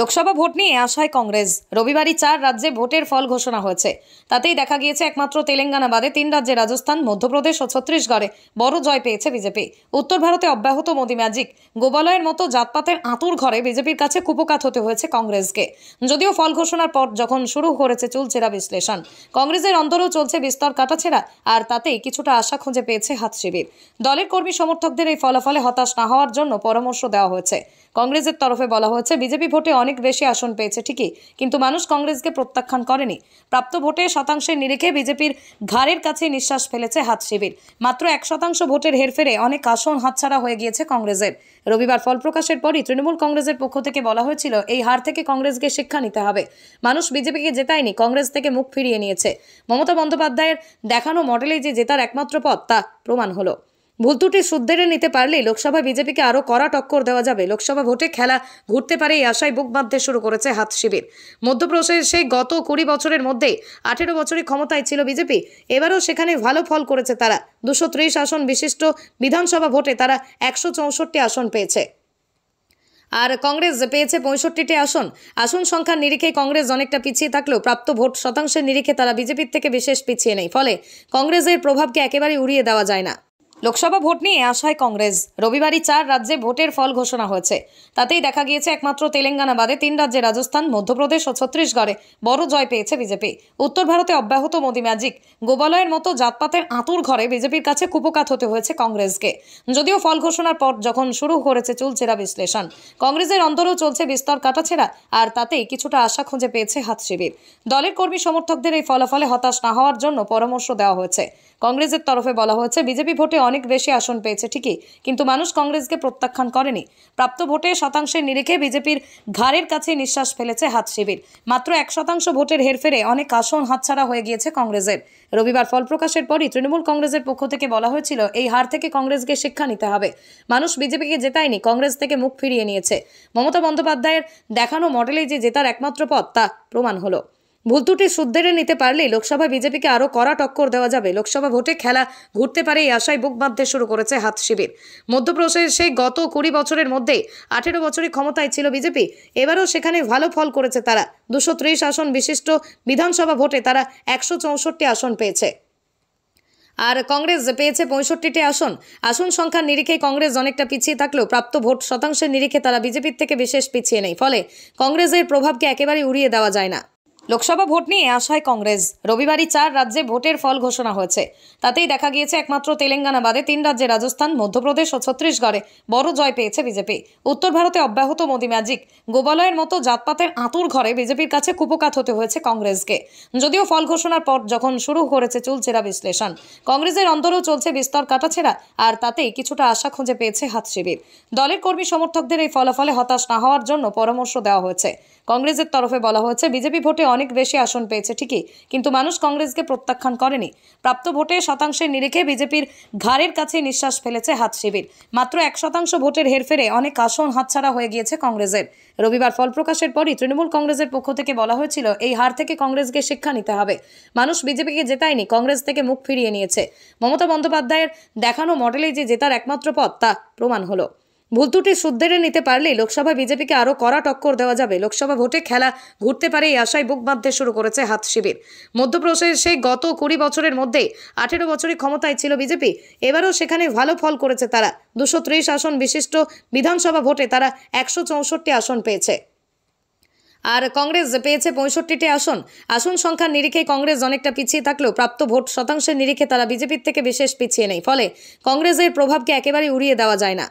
Lok Sabha vote নিয়ে আশায় কংগ্রেস রবিবারই চার রাজ্যে ভোটের ফল ঘোষণা হয়েছে তাতেই দেখা গিয়েছে একমাত্র তেলেঙ্গানা বাদে তিন রাজ্যে রাজস্থান মধ্যপ্রদেশ ও ছত্তিশগড়ে বড় জয় পেয়েছে বিজেপি উত্তর ভারতে অব্যাহত মোদি ম্যাজিক গোবালয়ের মতো জাতপাতের আঁতুর ঘরে বিজেপির কাছে কুপকাত হতে হয়েছে কংগ্রেসকে যদিও ফল ঘোষণার পর যখন শুরু করেছে চুলচেরা বিশ্লেষণ কংগ্রেসের অন্তরেও চলছে বিস্তর কাটাছেড়া আর তাতেই কিছুটা আশা খুঁজে পেয়েছে হাত শিবির দলের কর্মী সমর্থকদের এই ফলাফলে হতাশ না হওয়ার জন্য পরামর্শ দেওয়া হয়েছে কংগ্রেসের তরফে বলা হয়েছে বিজেপি ভোটে অনেক বেশি আসন পেয়েছে ঠিকই কিন্তু মানুষ কংগ্রেসকে প্রত্যাখ্যান করেনি প্রাপ্ত ভোটে শতাংশের নিরিখে বিজেপির ঘাড়ের কাছে নিঃশ্বাস ফেলেছে হাত শিবির মাত্র এক শতাংশ ভোটের হেরফেরে অনেক আসন হাতছাড়া হয়ে গিয়েছে কংগ্রেসের রবিবার ফল প্রকাশের পরই তৃণমূল কংগ্রেসের পক্ষ থেকে বলা হয়েছিল এই হার থেকে কংগ্রেসকে শিক্ষা নিতে হবে মানুষ বিজেপিকে জেতায়নি কংগ্রেস থেকে মুখ ফিরিয়ে নিয়েছে মমতা বন্দ্যোপাধ্যায়ের দেখানো মডেলে যে জেতার একমাত্র পথ তা প্রমাণ হলো ভুল দুটি শুদ্ধেরে নিতে পারলেই লোকসভা বিজেপিকে আরও কড়া টক্কর দেওয়া যাবে লোকসভা ভোটে খেলা ঘুরতে পারে এই আশায় বুক বাঁধতে শুরু করেছে হাত শিবির মধ্যপ্রদেশে গত কুড়ি বছরের মধ্যে আঠেরো বছরই ক্ষমতায় ছিল বিজেপি এবারও সেখানে ভালো ফল করেছে তারা দুশো আসন বিশিষ্ট বিধানসভা ভোটে তারা একশো আসন পেয়েছে আর কংগ্রেস পেয়েছে পঁয়ষট্টিটি আসন আসন সংখ্যার নিরিখে কংগ্রেস অনেকটা পিছিয়ে থাকলেও প্রাপ্ত ভোট শতাংশের নিরিখে তারা বিজেপির থেকে বিশেষ পিছিয়ে নেই ফলে কংগ্রেসের প্রভাবকে একেবারে উড়িয়ে দেওয়া যায় না লোকসভা ভোট নিয়ে আশায় কংগ্রেস রবিবারই চার রাজ্যে ভোটের ফল ঘোষণা হয়েছে তাতেই দেখা গিয়েছে একমাত্র তেলেঙ্গানা বাদে তিন রাজ্যে রাজস্থান মধ্যপ্রদেশ ও ছত্তিশগড়ে বড় জয় পেয়েছে বিজেপি উত্তর ভারতে অব্যাহত মোদি ম্যাজিক গোবালয়ের মতো জাতপাতের আঁতুর ঘরে বিজেপির কাছে কুপকাত হতে হয়েছে কংগ্রেসকে যদিও ফল ঘোষণার পর যখন শুরু করেছে চুলচেরা বিশ্লেষণ কংগ্রেসের অন্তরেও চলছে বিস্তর কাটাছেড়া আর তাতেই কিছুটা আশা খুঁজে পেয়েছে হাত শিবির দলের কর্মী সমর্থকদের এই ফলাফলে হতাশ না হওয়ার জন্য পরামর্শ দেওয়া হয়েছে কংগ্রেসের তরফে বলা হয়েছে বিজেপি ভোটে অনেক বেশি আসন পেয়েছে ঠিকই কিন্তু মানুষ কংগ্রেসকে প্রত্যাখ্যান করেনি প্রাপ্ত ভোটে শতাংশের নিরিখে বিজেপির ঘাড়ের কাছে নিঃশ্বাস ফেলেছে হাত শিবির মাত্র এক শতাংশ ভোটের হেরফেরে অনেক আসন হাতছাড়া হয়ে গিয়েছে কংগ্রেসের রবিবার ফল প্রকাশের পরই তৃণমূল কংগ্রেসের পক্ষ থেকে বলা হয়েছিল এই হার থেকে কংগ্রেসকে শিক্ষা নিতে হবে মানুষ বিজেপিকে জেতায়নি কংগ্রেস থেকে মুখ ফিরিয়ে নিয়েছে মমতা বন্দ্যোপাধ্যায়ের দেখানো মডেলে যে জেতার একমাত্র পথ তা প্রমাণ হলো ভুল ত্রুটি শুদ্ধেরে নিতে পারলে লোকসভা বিজেপিকে আরও কড়া টক্কর দেওয়া যাবে লোকসভা ভোটে খেলা ঘুরতে পারে এই আশায় বুক বাঁধতে শুরু করেছে হাত শিবির মধ্যপ্রদেশে গত কুড়ি বছরের মধ্যে আঠেরো বছরই ক্ষমতায় ছিল বিজেপি এবারও সেখানে ভালো ফল করেছে তারা দুশো আসন বিশিষ্ট বিধানসভা ভোটে তারা একশো আসন পেয়েছে আর কংগ্রেস পেয়েছে পঁয়ষট্টিটি আসন আসন সংখ্যার নিরিখে কংগ্রেস অনেকটা পিছিয়ে থাকলেও প্রাপ্ত ভোট শতাংশের নিরিখে তারা বিজেপির থেকে বিশেষ পিছিয়ে নেই ফলে কংগ্রেসের প্রভাবকে একেবারে উড়িয়ে দেওয়া যায় না লোকসভা ভোট নিয়ে আশায় কংগ্রেস রবিবারই চার রাজ্যে ভোটের ফল ঘোষণা হয়েছে তাতেই দেখা গিয়েছে একমাত্র তেলেঙ্গানা বাদে তিন রাজ্যে রাজস্থান মধ্যপ্রদেশ ও ছত্তিশগড়ে বড় জয় পেয়েছে বিজেপি উত্তর ভারতে অব্যাহত মোদী ম্যাজিক গোবালয়ের মতো জাতপাতের আঁতুর ঘরে বিজেপির কাছে কুপকাত হতে হয়েছে কংগ্রেসকে যদিও ফল ঘোষণার পর যখন শুরু করেছে চুলচেরা বিশ্লেষণ কংগ্রেসের অন্তরেও চলছে বিস্তর কাটাছেড়া আর তাতেই কিছুটা আশা খুঁজে পেয়েছে হাত শিবির দলের কর্মী সমর্থকদের এই ফলাফলে হতাশ না হওয়ার জন্য পরামর্শ দেওয়া হয়েছে কংগ্রেসের তরফে বলা হয়েছে বিজেপি ভোটে অনেক বেশি আসন পেয়েছে ঠিকই কিন্তু মানুষ কংগ্রেসকে প্রত্যাখ্যান করেনি প্রাপ্ত ভোটে শতাংশের নিরিখে বিজেপির ঘাড়ের কাছে নিঃশ্বাস ফেলেছে হাত শিবির মাত্র এক শতাংশ ভোটের হেরফেরে অনেক আসন হাতছাড়া হয়ে গিয়েছে কংগ্রেসের রবিবার ফল প্রকাশের পরই তৃণমূল কংগ্রেসের পক্ষ থেকে বলা হয়েছিল এই হার থেকে কংগ্রেসকে শিক্ষা নিতে হবে মানুষ বিজেপিকে জেতায়নি কংগ্রেস থেকে মুখ ফিরিয়ে নিয়েছে মমতা বন্দ্যোপাধ্যায়ের দেখানো মডেলে যে জেতার একমাত্র পথ তা প্রমাণ হলো ভুল ত্রুটি শুদ্ধেরে নিতে পারলে লোকসভা বিজেপিকে আরও কড়া টক্কর দেওয়া যাবে লোকসভা ভোটে খেলা ঘুরতে পারে এই আশায় বুক বাঁধতে শুরু করেছে হাত শিবির মধ্যপ্রদেশে গত কুড়ি বছরের মধ্যে আঠেরো বছরই ক্ষমতায় ছিল বিজেপি এবারও সেখানে ভালো ফল করেছে তারা দুশো আসন বিশিষ্ট বিধানসভা ভোটে তারা একশো আসন পেয়েছে আর কংগ্রেস পেয়েছে পঁয়ষট্টিটি আসন আসন সংখ্যার নিরিখে কংগ্রেস অনেকটা পিছিয়ে থাকলেও প্রাপ্ত ভোট শতাংশের নিরিখে তারা বিজেপির থেকে বিশেষ পিছিয়ে নেই ফলে কংগ্রেসের প্রভাবকে একেবারেই উড়িয়ে দেওয়া যায় না